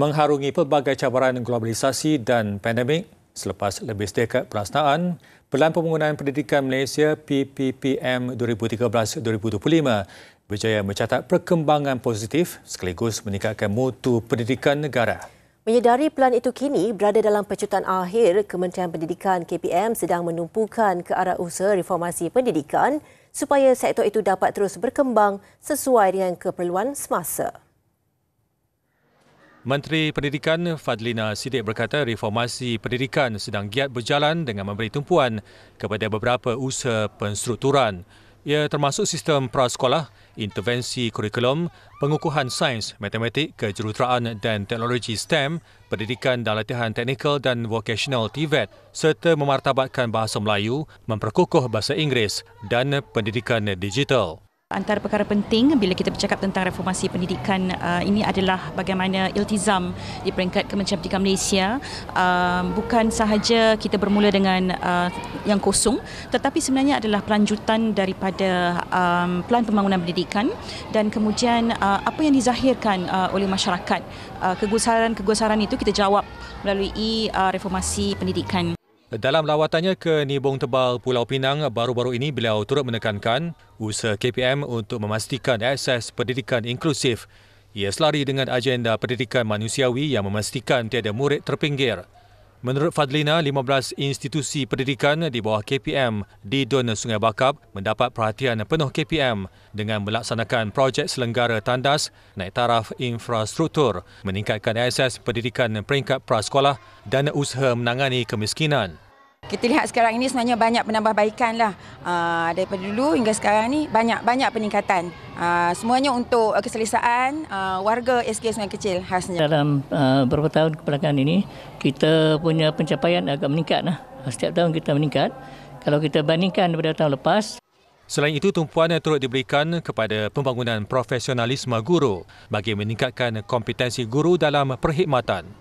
mengharungi pelbagai cabaran globalisasi dan pandemik selepas lebih sedekat perasnaan, Pelan Pembangunan Pendidikan Malaysia PPPM 2013-2025 berjaya mencatat perkembangan positif sekaligus meningkatkan mutu pendidikan negara. Menyedari pelan itu kini berada dalam pecutan akhir, Kementerian Pendidikan KPM sedang menumpukan ke arah usaha reformasi pendidikan supaya sektor itu dapat terus berkembang sesuai dengan keperluan semasa. Menteri Pendidikan Fadlina Siddiq berkata reformasi pendidikan sedang giat berjalan dengan memberi tumpuan kepada beberapa usaha penstrukturan. Ia termasuk sistem prasekolah, intervensi kurikulum, pengukuhan sains, matematik, kejuruteraan dan teknologi STEM, pendidikan dan latihan teknikal dan vocational TVET serta memartabatkan bahasa Melayu, memperkukuh bahasa Inggeris dan pendidikan digital. Antara perkara penting bila kita bercakap tentang reformasi pendidikan uh, ini adalah bagaimana iltizam di peringkat Kementerian Pendidikan Malaysia um, bukan sahaja kita bermula dengan uh, yang kosong tetapi sebenarnya adalah pelanjutan daripada um, pelan pembangunan pendidikan dan kemudian uh, apa yang dizahirkan oleh masyarakat kegusaran-kegusaran itu kita jawab melalui reformasi pendidikan. Dalam lawatannya ke Nibong Tebal Pulau Pinang baru-baru ini beliau turut menekankan usaha KPM untuk memastikan akses pendidikan inklusif. Ia selari dengan agenda pendidikan manusiawi yang memastikan tiada murid terpinggir. Menurut Fadlina, 15 institusi pendidikan di bawah KPM di Dun Sungai Bakap mendapat perhatian penuh KPM dengan melaksanakan projek selenggara tandas naik taraf infrastruktur, meningkatkan akses pendidikan peringkat prasekolah dan usaha menangani kemiskinan kita lihat sekarang ini sebenarnya banyak penambahbaikan lah uh, daripada dulu hingga sekarang ni banyak banyak peningkatan uh, semuanya untuk eh, keselesaan uh, warga SK Sungai Kecil khasnya. Dalam uh, beberapa tahun kebelakangan ini kita punya pencapaian agak meningkat lah. Setiap tahun kita meningkat. Kalau kita bandingkan daripada tahun lepas, Selain itu, tumpuan yang turut diberikan kepada pembangunan profesionalisme guru bagi meningkatkan kompetensi guru dalam perkhidmatan.